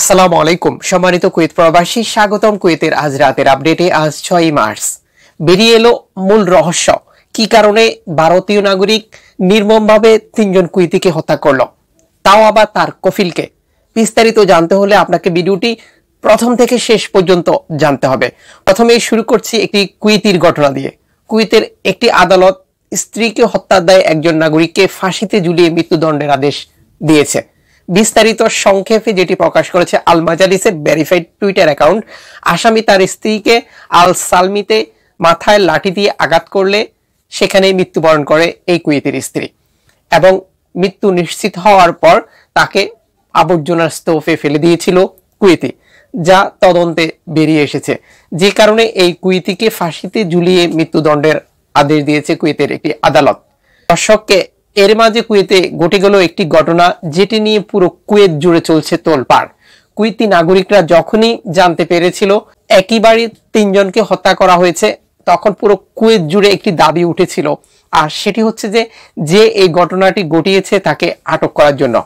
আসসালামু আলাইকুম সম্মানিত কুয়েত প্রবাসী স্বাগতম কুয়েতের আজ রাতের আপডেটে আজ ছয় মার্চ বেরিয়ে এলো মূল রহস্য কি কারণে ভারতীয় নাগরিক নির্মমভাবে তিনজন কুয়েতিকে হত্যা করল তাও আবার তার কফিলকে বিস্তারিত জানতে হলে আপনাকে ভিডিওটি প্রথম থেকে শেষ পর্যন্ত জানতে হবে প্রথমে শুরু করছি একটি কুয়েতির ঘটনা দিয়ে কুয়েতের একটি আদালত স্ত্রীকে হত্যা দেয় একজন নাগরিককে ফাঁসিতে ঝুলিয়ে মৃত্যুদণ্ডের আদেশ দিয়েছে বিস্তারিত সংক্ষেপে যেটি প্রকাশ করেছে আল মাজালিসের ভেরিফাইড টুইটার অ্যাকাউন্ট আসামি তার স্ত্রীকে আল সালমিতে মাথায় লাঠি দিয়ে আঘাত করলে সেখানেই মৃত্যুবরণ করে এই কুয়েতির স্ত্রী এবং মৃত্যু নিশ্চিত হওয়ার পর তাকে আবর্জনার স্তোফে ফেলে দিয়েছিল কুয়েতি যা তদন্তে বেরিয়ে এসেছে যে কারণে এই কুয়েতিকে ফাঁসিতে ঝুলিয়ে মৃত্যুদণ্ডের আদেশ দিয়েছে কুয়েতের একটি আদালত দর্শককে এর মাঝে কুয়েতে ঘটে গেল একটি ঘটনা যেটি নিয়ে পুরো কুয়েত জুড়ে চলছে তোলপাড় কুয়েতি নাগরিকরা যখনই জানতে পেরেছিল একইবারে তিনজনকে হত্যা করা হয়েছে তখন পুরো কুয়েত জুড়ে একটি দাবি উঠেছিল আর সেটি হচ্ছে যে যে এই ঘটনাটি ঘটিয়েছে তাকে আটক করার জন্য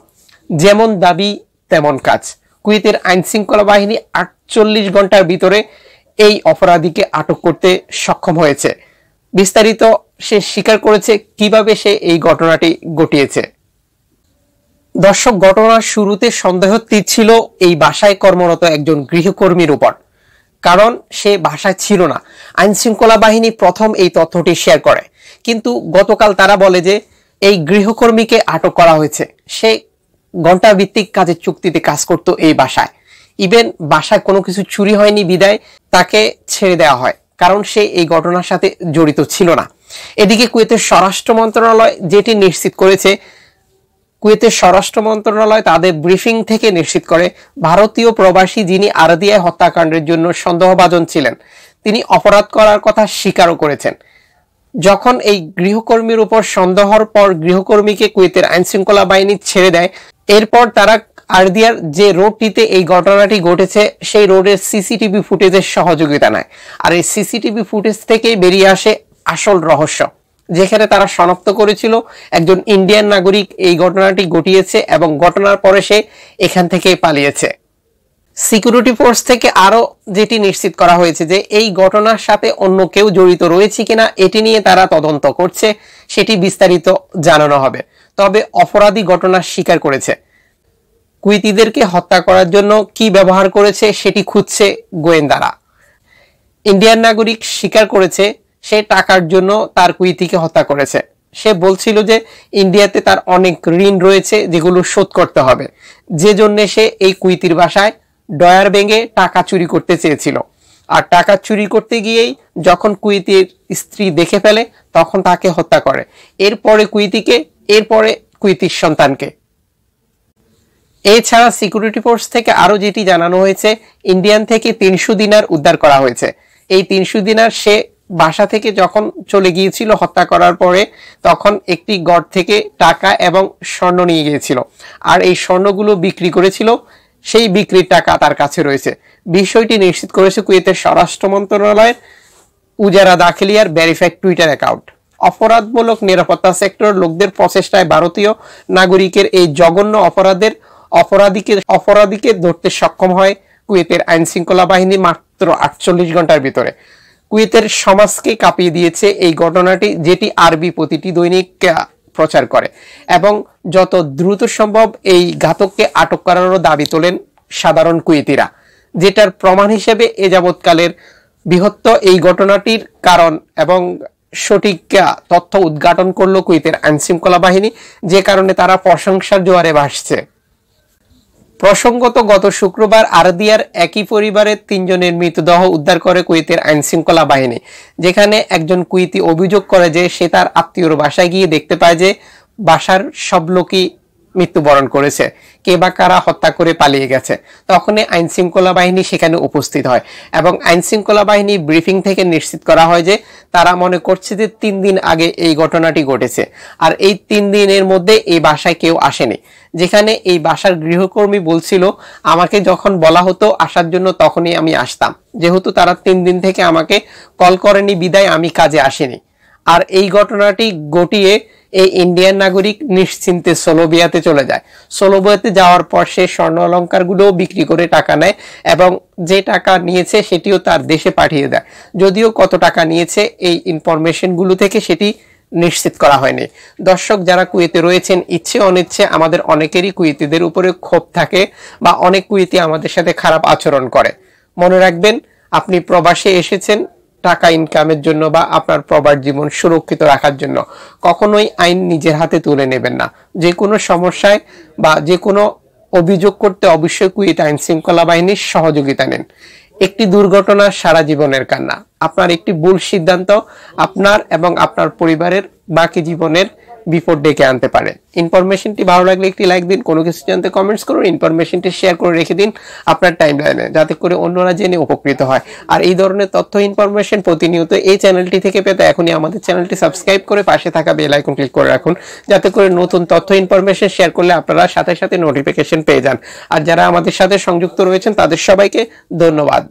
যেমন দাবি তেমন কাজ কুয়েতের আইন শৃঙ্খলা বাহিনী আটচল্লিশ ঘন্টার ভিতরে এই অপরাধীকে আটক করতে সক্ষম হয়েছে বিস্তারিত সে স্বীকার করেছে কিভাবে সে এই ঘটনাটি ঘটিয়েছে দর্শক ঘটনার শুরুতে সন্দেহ ছিল এই বাসায় কর্মরত একজন গৃহকর্মীর উপর কারণ সে বাসায় ছিল না আইন শৃঙ্খলা বাহিনী প্রথম এই তথ্যটি শেয়ার করে কিন্তু গতকাল তারা বলে যে এই গৃহকর্মীকে আটক করা হয়েছে সে ঘন্টা ভিত্তিক কাজের চুক্তিতে কাজ করত এই বাসায় ইভেন বাসায় কোনো কিছু চুরি হয়নি বিদায় তাকে ছেড়ে দেওয়া হয় কারণ সে এই ঘটনার সাথে জড়িত ছিল না এদিকে কুয়েতের স্বরাষ্ট্র মন্ত্রণালয় যেটি নিশ্চিত করেছে কুয়েতের স্বরাষ্ট্র মন্ত্রণালয় তাদের ব্রিফিং থেকে নিশ্চিত করে ভারতীয় প্রবাসী যিনি আরদিয়ায় হত্যাকাণ্ডের জন্য সন্দেহভাজন ছিলেন তিনি অপরাধ করার কথা স্বীকারও করেছেন যখন এই গৃহকর্মীর উপর সন্দেহর পর গৃহকর্মীকে কুয়েতের আইনশৃঙ্খলা বাহিনী ছেড়ে দেয় এরপর তারা আরদিয়ার যে রোডটিতে এই ঘটনাটি ঘটেছে সেই রোডের সিসিটিভি ফুটেজের সহযোগিতা নেয় আর এই সিসিটিভি ফুটেজ থেকে বেরিয়ে আসে আসল রহস্য যেখানে তারা শনাক্ত করেছিল একজন ইন্ডিয়ান নাগরিক এই ঘটনাটি ঘটিয়েছে এবং ঘটনার পরে সে এখান থেকে পালিয়েছে সিকিউরিটি ফোর্স থেকে আরও যেটি নিশ্চিত করা হয়েছে যে এই ঘটনার সাথে অন্য কেউ জড়িত রয়েছে কিনা এটি নিয়ে তারা তদন্ত করছে সেটি বিস্তারিত জানানো হবে তবে অপরাধী ঘটনা স্বীকার করেছে কুইতিদেরকে হত্যা করার জন্য কি ব্যবহার করেছে সেটি খুঁজছে গোয়েন্দারা ইন্ডিয়ান নাগরিক স্বীকার করেছে সে টাকার জন্য তার কুইতিকে হত্যা করেছে সে বলছিল যে ইন্ডিয়াতে তার অনেক ঋণ রয়েছে যেগুলো শোধ করতে হবে যে জন্যে সে এই কুইতির বাসায় ডয়ার ভেঙে টাকা চুরি করতে চেয়েছিল আর টাকা চুরি করতে গিয়েই যখন কুইতির স্ত্রী দেখে ফেলে তখন তাকে হত্যা করে এরপরে কুইতিকে এরপরে কুইতির সন্তানকে এছাড়া সিকিউরিটি ফোর্স থেকে আরও যেটি জানানো হয়েছে ইন্ডিয়ান থেকে তিনশো দিনার উদ্ধার করা হয়েছে এই তিনশো দিনার সে বাসা থেকে যখন চলে গিয়েছিল হত্যা করার পরে তখন একটি গড় থেকে টাকা এবং স্বর্ণ নিয়ে গিয়েছিল আর এই স্বর্ণগুলো বিক্রি করেছিল সেই বিক্রির টাকা তার কাছে রয়েছে বিষয়টি নিশ্চিত করেছে কুয়েতের স্বরাষ্ট্র মন্ত্রণালয়ের উজারা দাখিলিয়ার ব্যারিফ্যাক টুইটার অ্যাকাউন্ট অপরাধমূলক নিরাপত্তা সেক্টর লোকদের প্রচেষ্টায় ভারতীয় নাগরিকের এই জঘন্য অপরাধের অপরাধীকে অপরাধীকে ধরতে সক্ষম হয় কুয়েতের আইন শৃঙ্খলা বাহিনী মাত্র আটচল্লিশ ঘন্টার ভিতরে কুয়েতের সমাজকে কাঁপিয়ে দিয়েছে এই ঘটনাটি যেটি আরবি প্রতিটি দৈনিক প্রচার করে এবং যত দ্রুত সম্ভব এই ঘাতককে আটক করারও দাবি তোলেন সাধারণ কুয়েতিরা যেটার প্রমাণ হিসেবে এ যাবৎকালের বৃহত্ত এই ঘটনাটির কারণ এবং সঠিক তথ্য উদ্ঘাটন করলো কুয়েতের আইনশৃঙ্খলা বাহিনী যে কারণে তারা প্রশংসার জোয়ারে ভাসছে প্রসঙ্গত গত শুক্রবার আরদিয়ার একই পরিবারের তিনজনের মৃতদেহ উদ্ধার করে কুয়েতের আইন শৃঙ্খলা বাহিনী যেখানে একজন কুইতি অভিযোগ করে যে সে তার আত্মীয়র বাসায় গিয়ে দেখতে পায় যে বাসার সব লোকই মৃত্যুবরণ করেছে কে বা কারা হত্যা করে পালিয়ে গেছে তখনই আইন শৃঙ্খলা বাহিনী সেখানে উপস্থিত হয় এবং আইন শৃঙ্খলা বাহিনী ব্রিফিং থেকে নিশ্চিত করা হয় যে তারা মনে করছে যে তিন দিন আগে এই ঘটনাটি ঘটেছে আর এই তিন দিনের মধ্যে এই বাসায় কেউ আসেনি যেখানে এই বাসার গৃহকর্মী বলছিল আমাকে যখন বলা হতো আসার জন্য তখনই আমি আসতাম যেহেতু তারা তিন দিন থেকে আমাকে কল করেনি বিদায় আমি কাজে আসিনি আর এই ঘটনাটি ঘটিয়ে এই ইন্ডিয়ান নাগরিক নিশ্চিন্তে সোলোবিয়াতে চলে যায় সোলোবিয়াতে যাওয়ার পর সে স্বর্ণ অলঙ্কারগুলোও বিক্রি করে টাকা নেয় এবং যে টাকা নিয়েছে সেটিও তার দেশে পাঠিয়ে দেয় যদিও কত টাকা নিয়েছে এই ইনফরমেশনগুলো থেকে সেটি নিশ্চিত করা হয়নি দর্শক যারা কুয়েতে রয়েছেন ইচ্ছে অনিচ্ছে আমাদের অনেকেরই কুয়েতিদের উপরে ক্ষোভ থাকে বা অনেক কুয়েতি আমাদের সাথে খারাপ আচরণ করে মনে রাখবেন আপনি প্রবাসে এসেছেন টাকা ইনকামের জন্য বা আপনার প্রবার জীবন সুরক্ষিত রাখার জন্য কখনোই আইন নিজের হাতে তুলে নেবেন না যে কোনো সমস্যায় বা যে কোনো অভিযোগ করতে অবশ্যই কুয়েত আইন শৃঙ্খলা বাহিনীর সহযোগিতা নেন একটি দুর্ঘটনা সারা জীবনের কান্না আপনার একটি ভুল সিদ্ধান্ত আপনার এবং আপনার পরিবারের বাকি জীবনের বিফোর ডেকে আনতে পারেন ইনফরমেশনটি ভালো লাগলে একটি লাইক দিন কোনো কিছু জানতে কমেন্টস করুন ইনফরমেশনটি শেয়ার করে রেখে দিন আপনার টাইম লাইনে যাতে করে অন্যরা জেনে উপকৃত হয় আর এই ধরনের তথ্য ইনফরমেশন প্রতিনিয়ত এই চ্যানেলটি থেকে পেতে এখনই আমাদের চ্যানেলটি সাবস্ক্রাইব করে পাশে থাকা বেল আইকন ক্লিক করে রাখুন যাতে করে নতুন তথ্য ইনফরমেশন শেয়ার করলে আপনারা সাথে সাথে নোটিফিকেশন পেয়ে যান আর যারা আমাদের সাথে সংযুক্ত রয়েছেন তাদের সবাইকে ধন্যবাদ